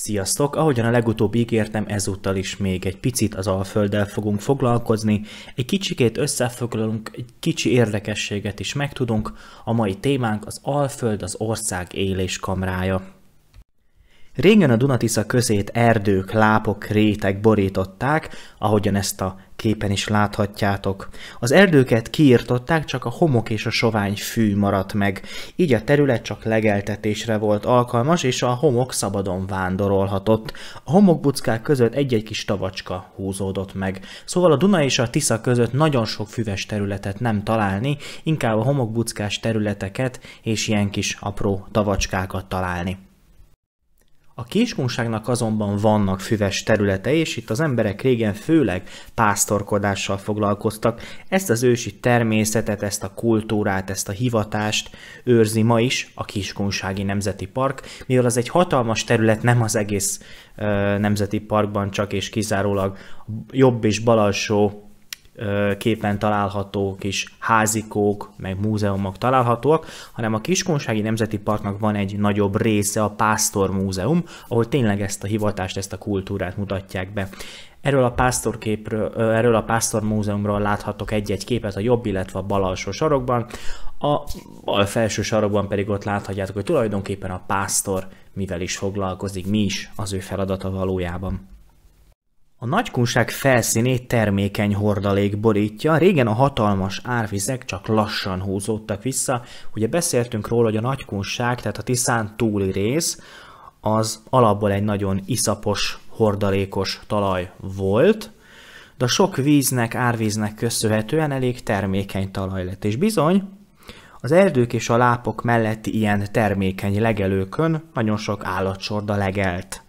Sziasztok! Ahogyan a legutóbb ígértem, ezúttal is még egy picit az Alfölddel fogunk foglalkozni. Egy kicsikét összefoglalunk, egy kicsi érdekességet is megtudunk. A mai témánk az Alföld az ország éléskamrája. Régen a Dunatisza közét erdők, lápok, rétek borították, ahogyan ezt a képen is láthatjátok. Az erdőket kiirtották, csak a homok és a sovány fű maradt meg, így a terület csak legeltetésre volt alkalmas, és a homok szabadon vándorolhatott. A homokbuckák között egy-egy kis tavacska húzódott meg. Szóval a Duna és a Tisza között nagyon sok füves területet nem találni, inkább a homokbuckás területeket és ilyen kis apró tavacskákat találni. A kiskunságnak azonban vannak füves területe, és itt az emberek régen főleg pásztorkodással foglalkoztak. Ezt az ősi természetet, ezt a kultúrát, ezt a hivatást őrzi ma is a Kiskunsági Nemzeti Park, mivel az egy hatalmas terület, nem az egész ö, nemzeti parkban csak és kizárólag jobb és balalsó képen található kis házikók, meg múzeumok találhatóak, hanem a Kiskonsági Nemzeti Parknak van egy nagyobb része, a Pásztor Múzeum, ahol tényleg ezt a hivatást, ezt a kultúrát mutatják be. Erről a pásztor képről, erről a pásztor múzeumról láthatok egy-egy képet a jobb, illetve a bal alsó sarokban, a bal felső sarokban pedig ott láthatjátok, hogy tulajdonképpen a pásztor mivel is foglalkozik, mi is az ő feladata valójában. A nagykunság felszínét termékeny hordalék borítja, régen a hatalmas árvizek csak lassan húzódtak vissza. Ugye beszéltünk róla, hogy a nagykunság, tehát a Tiszán túli rész, az alapból egy nagyon iszapos, hordalékos talaj volt, de sok víznek, árvíznek köszönhetően elég termékeny talaj lett. És bizony, az erdők és a lápok melletti ilyen termékeny legelőkön nagyon sok állatsorda legelt.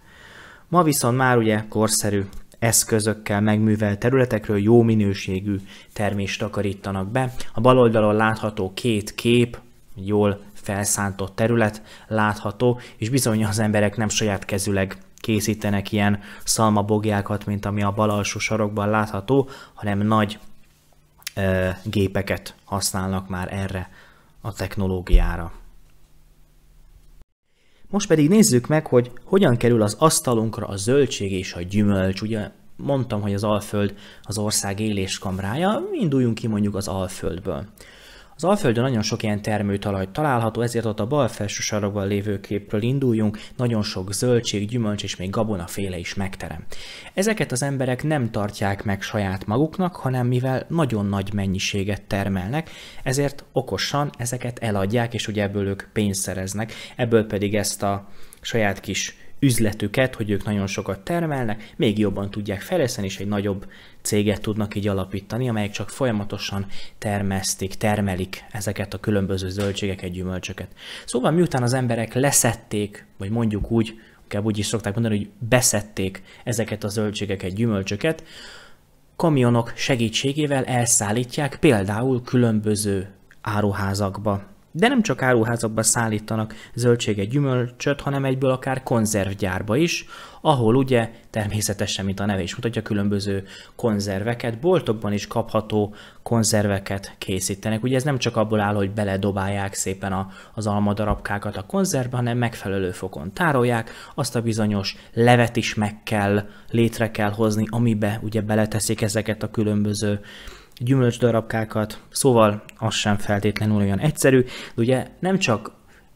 Ma viszont már ugye korszerű eszközökkel megművelt területekről jó minőségű termést takarítanak be. A bal oldalon látható két kép, jól felszántott terület látható, és bizony az emberek nem saját kezüleg készítenek ilyen szalmabogjákat, mint ami a bal alsó sarokban látható, hanem nagy ö, gépeket használnak már erre a technológiára. Most pedig nézzük meg, hogy hogyan kerül az asztalunkra a zöldség és a gyümölcs. Ugye mondtam, hogy az Alföld az ország éléskamrája, induljunk ki mondjuk az Alföldből. Az Alföldön nagyon sok ilyen termőtalaj található, ezért ott a bal felső sarokban lévő képről induljunk, nagyon sok zöldség, gyümölcs és még gabonaféle is megterem. Ezeket az emberek nem tartják meg saját maguknak, hanem mivel nagyon nagy mennyiséget termelnek, ezért okosan ezeket eladják, és ugye ebből ők pénzt szereznek, ebből pedig ezt a saját kis üzletüket, hogy ők nagyon sokat termelnek, még jobban tudják fejleszteni, és egy nagyobb céget tudnak így alapítani, amelyek csak folyamatosan termesztik, termelik ezeket a különböző zöldségeket, gyümölcsöket. Szóval miután az emberek leszették, vagy mondjuk úgy, inkább úgy is szokták mondani, hogy beszették ezeket a zöldségeket, gyümölcsöket, kamionok segítségével elszállítják például különböző áruházakba, de nem csak áruházakba szállítanak zöldséget, gyümölcsöt, hanem egyből akár konzervgyárba is, ahol ugye természetesen, mint a neve is mutatja, különböző konzerveket, boltokban is kapható konzerveket készítenek. Ugye ez nem csak abból áll, hogy beledobálják szépen a, az almadarabkákat a konzervbe, hanem megfelelő fokon tárolják, azt a bizonyos levet is meg kell, létre kell hozni, amibe ugye beleteszik ezeket a különböző gyümölcs darabkákat, szóval az sem feltétlenül olyan egyszerű, de ugye nem csak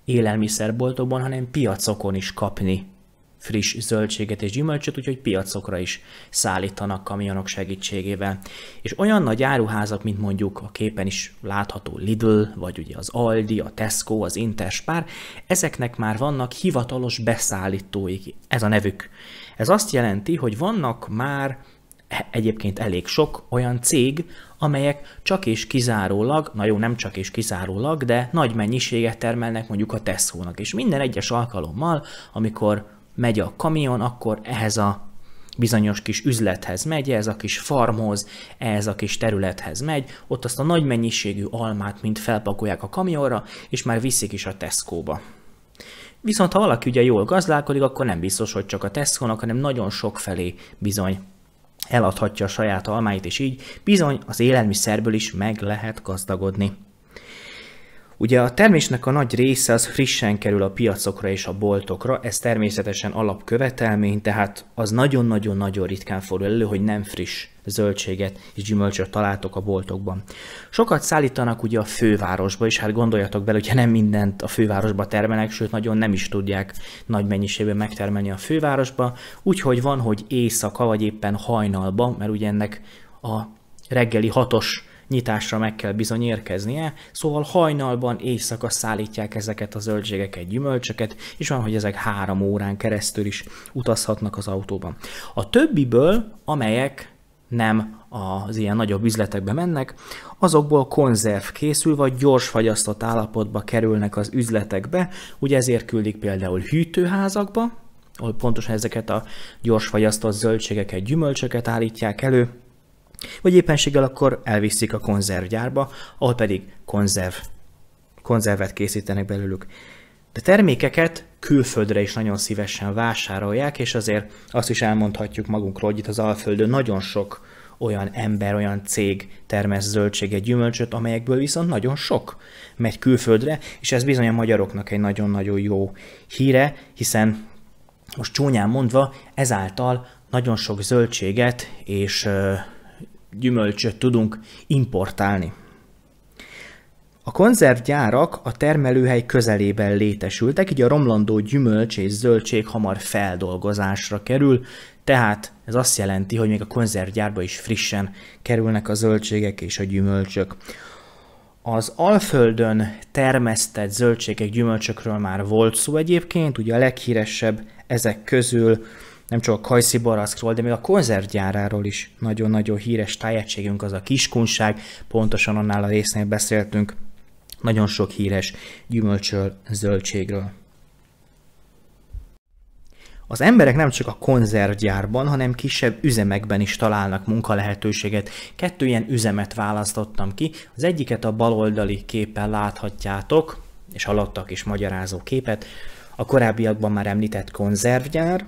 élelmiszerboltokban, hanem piacokon is kapni friss zöldséget és gyümölcsöt, úgyhogy piacokra is szállítanak kamionok segítségével. És olyan nagy áruházak, mint mondjuk a képen is látható Lidl, vagy ugye az Aldi, a Tesco, az Interspar, ezeknek már vannak hivatalos beszállítóik, ez a nevük. Ez azt jelenti, hogy vannak már egyébként elég sok olyan cég, amelyek csak és kizárólag, na jó, nem csak és kizárólag, de nagy mennyiséget termelnek mondjuk a Tesco-nak, és minden egyes alkalommal, amikor megy a kamion, akkor ehhez a bizonyos kis üzlethez megy, ez a kis farmhoz, ez a kis területhez megy, ott azt a nagy mennyiségű almát mind felpakolják a kamionra, és már viszik is a Tesco-ba. Viszont ha valaki ugye jól gazdálkodik, akkor nem biztos, hogy csak a Tesco-nak, hanem nagyon sok felé bizony eladhatja a saját almáit, és így bizony az élelmiszerből is meg lehet gazdagodni. Ugye a termésnek a nagy része az frissen kerül a piacokra és a boltokra, ez természetesen alapkövetelmény, tehát az nagyon-nagyon-nagyon ritkán fordul elő, hogy nem friss zöldséget és gyümölcsöt találtok a boltokban. Sokat szállítanak ugye a fővárosba, és hát gondoljatok bele, hogyha nem mindent a fővárosba termelnek, sőt nagyon nem is tudják nagy mennyiségben megtermelni a fővárosba, úgyhogy van, hogy éjszaka vagy éppen hajnalban, mert ugye ennek a reggeli hatos nyitásra meg kell bizony érkeznie, szóval hajnalban, éjszaka szállítják ezeket a zöldségeket, gyümölcsöket, és van, hogy ezek három órán keresztül is utazhatnak az autóban. A többiből, amelyek nem az ilyen nagyobb üzletekbe mennek, azokból konzerv készül, vagy gyors fagyasztott állapotba kerülnek az üzletekbe, ugye ezért küldik például hűtőházakba, ahol pontosan ezeket a gyors fagyasztott zöldségeket, gyümölcsöket állítják elő, vagy éppenséggel akkor elviszik a konzervgyárba, ahol pedig konzerv, konzervet készítenek belőlük. De termékeket külföldre is nagyon szívesen vásárolják, és azért azt is elmondhatjuk magunkról, hogy itt az Alföldön nagyon sok olyan ember, olyan cég termesz zöldséget, gyümölcsöt, amelyekből viszont nagyon sok megy külföldre, és ez bizony a magyaroknak egy nagyon-nagyon jó híre, hiszen most csúnyán mondva ezáltal nagyon sok zöldséget és gyümölcsöt tudunk importálni. A konzervgyárak a termelőhely közelében létesültek, így a romlandó gyümölcs és zöldség hamar feldolgozásra kerül, tehát ez azt jelenti, hogy még a konzervgyárba is frissen kerülnek a zöldségek és a gyümölcsök. Az Alföldön termesztett zöldségek, gyümölcsökről már volt szó egyébként, ugye a leghíresebb ezek közül nem csak a kajszi de még a konzervgyáráról is nagyon-nagyon híres tájegységünk az a kiskunság, pontosan annál a résznél beszéltünk nagyon sok híres gyümölcsöl, zöldségről. Az emberek nem csak a konzervgyárban, hanem kisebb üzemekben is találnak munkalehetőséget. Kettő ilyen üzemet választottam ki. Az egyiket a baloldali képen láthatjátok, és alattak is magyarázó képet. A korábbiakban már említett konzervgyár,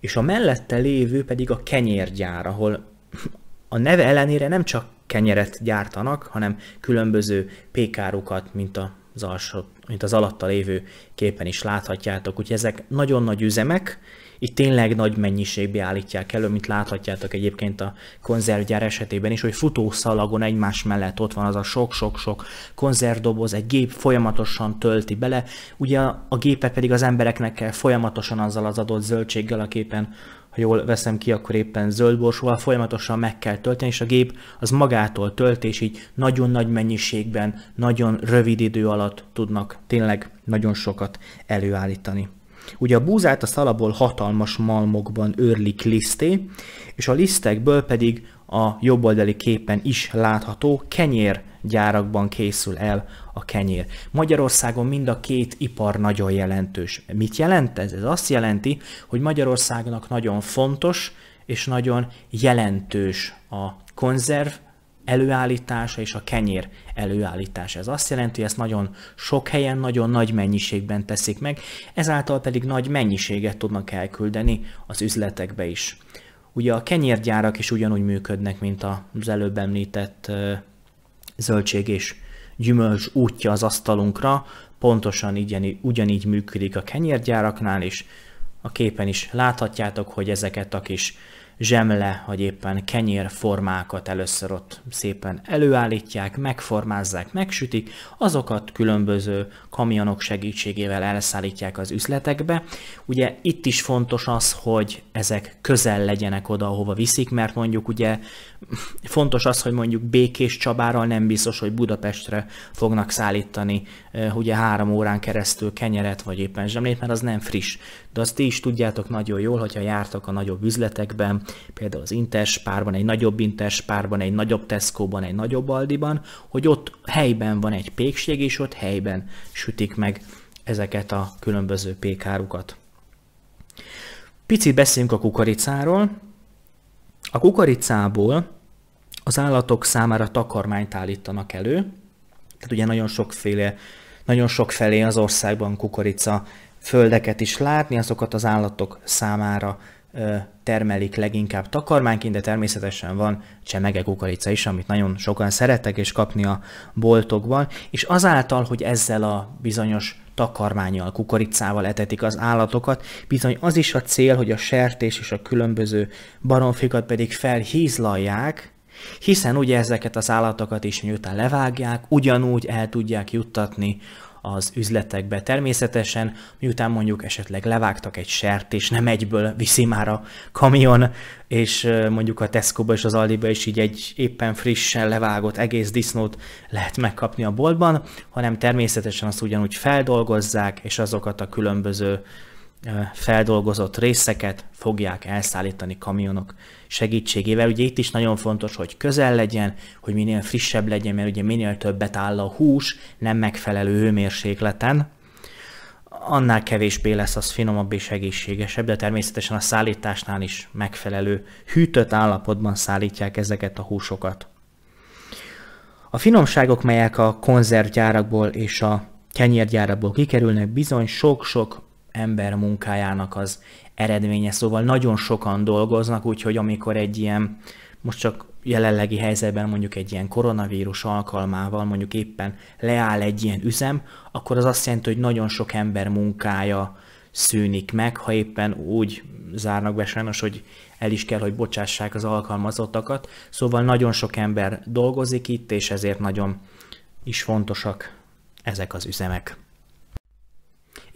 és a mellette lévő pedig a kenyérgyár, ahol a neve ellenére nem csak kenyeret gyártanak, hanem különböző pékárukat, mint az, alsó, mint az alatta lévő képen is láthatjátok. Úgyhogy ezek nagyon nagy üzemek, itt tényleg nagy mennyiségbe állítják elő, mint láthatjátok egyébként a konzervgyár esetében is, hogy futószalagon egymás mellett ott van az a sok-sok-sok konzervdoboz, egy gép folyamatosan tölti bele, ugye a gépet pedig az embereknek kell folyamatosan azzal az adott zöldséggel, a képen ha jól veszem ki, akkor éppen zöldborsóval folyamatosan meg kell tölteni, és a gép az magától tölt, és így nagyon nagy mennyiségben, nagyon rövid idő alatt tudnak tényleg nagyon sokat előállítani. Ugye a búzát a szalaból hatalmas malmokban őrlik liszté, és a lisztekből pedig a jobboldali képen is látható kenyérgyárakban készül el a kenyér. Magyarországon mind a két ipar nagyon jelentős. Mit jelent ez? Ez azt jelenti, hogy Magyarországnak nagyon fontos és nagyon jelentős a konzerv előállítása és a kenyér előállítása. Ez azt jelenti, hogy ezt nagyon sok helyen, nagyon nagy mennyiségben teszik meg, ezáltal pedig nagy mennyiséget tudnak elküldeni az üzletekbe is. Ugye a kenyérgyárak is ugyanúgy működnek, mint az előbb említett zöldség és gyümölcs útja az asztalunkra, pontosan igyeni, ugyanígy működik a kenyérgyáraknál is. A képen is láthatjátok, hogy ezeket a kis zsemle, vagy éppen formákat először ott szépen előállítják, megformázzák, megsütik, azokat különböző kamionok segítségével elszállítják az üzletekbe. Ugye itt is fontos az, hogy ezek közel legyenek oda, ahova viszik, mert mondjuk ugye fontos az, hogy mondjuk Békés Csabáról nem biztos, hogy Budapestre fognak szállítani ugye három órán keresztül kenyeret, vagy éppen zsemlét, mert az nem friss. De azt ti is tudjátok nagyon jól, hogyha jártak a nagyobb üzletekben, például az párban egy nagyobb párban egy nagyobb Tesco-ban, egy nagyobb Aldi-ban, hogy ott helyben van egy pékség, és ott helyben sütik meg ezeket a különböző pékárukat. Picit beszéljünk a kukoricáról. A kukoricából az állatok számára takarmányt állítanak elő, tehát ugye nagyon sokféle, nagyon felé az országban kukorica földeket is látni, azokat az állatok számára termelik leginkább takarmányként, de természetesen van csemege kukorica is, amit nagyon sokan szeretek és kapni a boltokban, és azáltal, hogy ezzel a bizonyos takarmányjal, kukoricával etetik az állatokat, bizony az is a cél, hogy a sertés és a különböző baromfikat pedig felhízlalják, hiszen ugye ezeket az állatokat is miután levágják, ugyanúgy el tudják juttatni az üzletekbe. Természetesen, miután mondjuk esetleg levágtak egy sert, és nem egyből viszi már a kamion, és mondjuk a Tesco-ba és az Aldi-ba is így egy éppen frissen levágott egész disznót lehet megkapni a boltban, hanem természetesen azt ugyanúgy feldolgozzák, és azokat a különböző feldolgozott részeket fogják elszállítani kamionok segítségével. Ugye itt is nagyon fontos, hogy közel legyen, hogy minél frissebb legyen, mert ugye minél többet áll a hús nem megfelelő hőmérsékleten, annál kevésbé lesz az finomabb és egészségesebb, de természetesen a szállításnál is megfelelő hűtött állapotban szállítják ezeket a húsokat. A finomságok, melyek a konzervgyárakból és a kenyérgyárakból kikerülnek, bizony sok-sok ember munkájának az eredménye. Szóval nagyon sokan dolgoznak, úgyhogy amikor egy ilyen, most csak jelenlegi helyzetben mondjuk egy ilyen koronavírus alkalmával mondjuk éppen leáll egy ilyen üzem, akkor az azt jelenti, hogy nagyon sok ember munkája szűnik meg, ha éppen úgy zárnak be sajnos, hogy el is kell, hogy bocsássák az alkalmazottakat. Szóval nagyon sok ember dolgozik itt, és ezért nagyon is fontosak ezek az üzemek.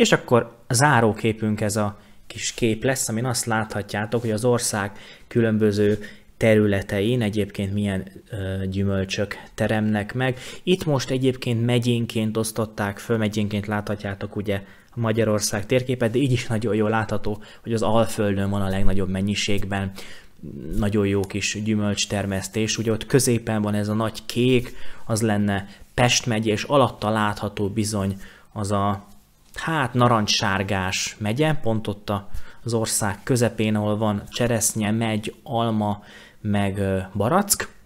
És akkor záróképünk ez a kis kép lesz, amin azt láthatjátok, hogy az ország különböző területein egyébként milyen ö, gyümölcsök teremnek meg. Itt most egyébként megyénként osztották föl, megyénként láthatjátok ugye a Magyarország térképet, de így is nagyon jól látható, hogy az Alföldön van a legnagyobb mennyiségben nagyon jó kis gyümölcstermesztés. Ugye ott középen van ez a nagy kék, az lenne Pest megy, és alatta látható bizony az a hát narancssárgás megye, pont ott az ország közepén, ahol van cseresznye, megy, alma, meg barack,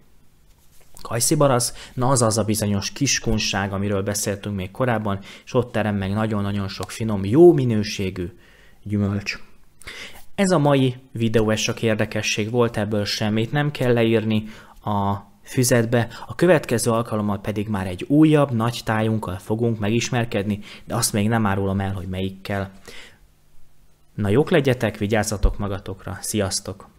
Kajszi barack, na az az a bizonyos kiskunság, amiről beszéltünk még korábban, és ott terem meg nagyon-nagyon sok finom, jó minőségű gyümölcs. Ez a mai videó ez csak érdekesség volt, ebből semmit nem kell leírni, a füzetbe, a következő alkalommal pedig már egy újabb nagy tájunkkal fogunk megismerkedni, de azt még nem árulom el, hogy melyikkel. Na jók legyetek, vigyázzatok magatokra, sziasztok!